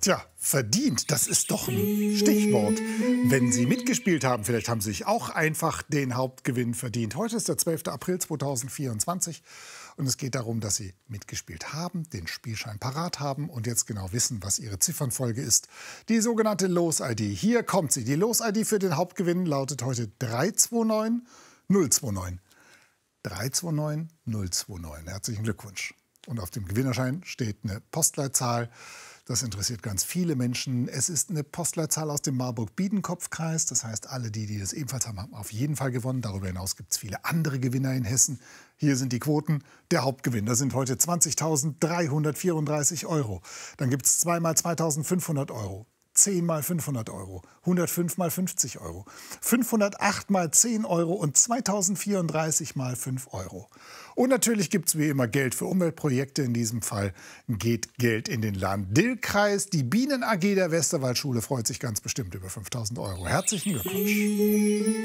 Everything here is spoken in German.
Tja, verdient, das ist doch ein Stichwort. Wenn Sie mitgespielt haben, vielleicht haben Sie sich auch einfach den Hauptgewinn verdient. Heute ist der 12. April 2024 und es geht darum, dass Sie mitgespielt haben, den Spielschein parat haben und jetzt genau wissen, was Ihre Ziffernfolge ist. Die sogenannte Los-ID. Hier kommt sie. Die Los-ID für den Hauptgewinn lautet heute 329 029. 329 029. Herzlichen Glückwunsch. Und auf dem Gewinnerschein steht eine Postleitzahl das interessiert ganz viele Menschen. Es ist eine Postleitzahl aus dem Marburg-Biedenkopf-Kreis. Das heißt, alle die, die das ebenfalls haben, haben auf jeden Fall gewonnen. Darüber hinaus gibt es viele andere Gewinner in Hessen. Hier sind die Quoten. Der Hauptgewinn, das sind heute 20.334 Euro. Dann gibt es zweimal 2.500 Euro. 10 mal 500 Euro, 105 mal 50 Euro, 508 mal 10 Euro und 2034 mal 5 Euro. Und natürlich gibt es wie immer Geld für Umweltprojekte. In diesem Fall geht Geld in den land dill kreis Die Bienen AG der Westerwaldschule freut sich ganz bestimmt über 5000 Euro. Herzlichen Glückwunsch.